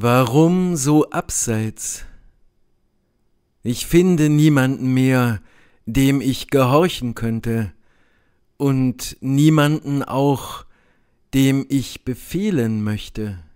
Warum so abseits? Ich finde niemanden mehr, dem ich gehorchen könnte, und niemanden auch, dem ich befehlen möchte.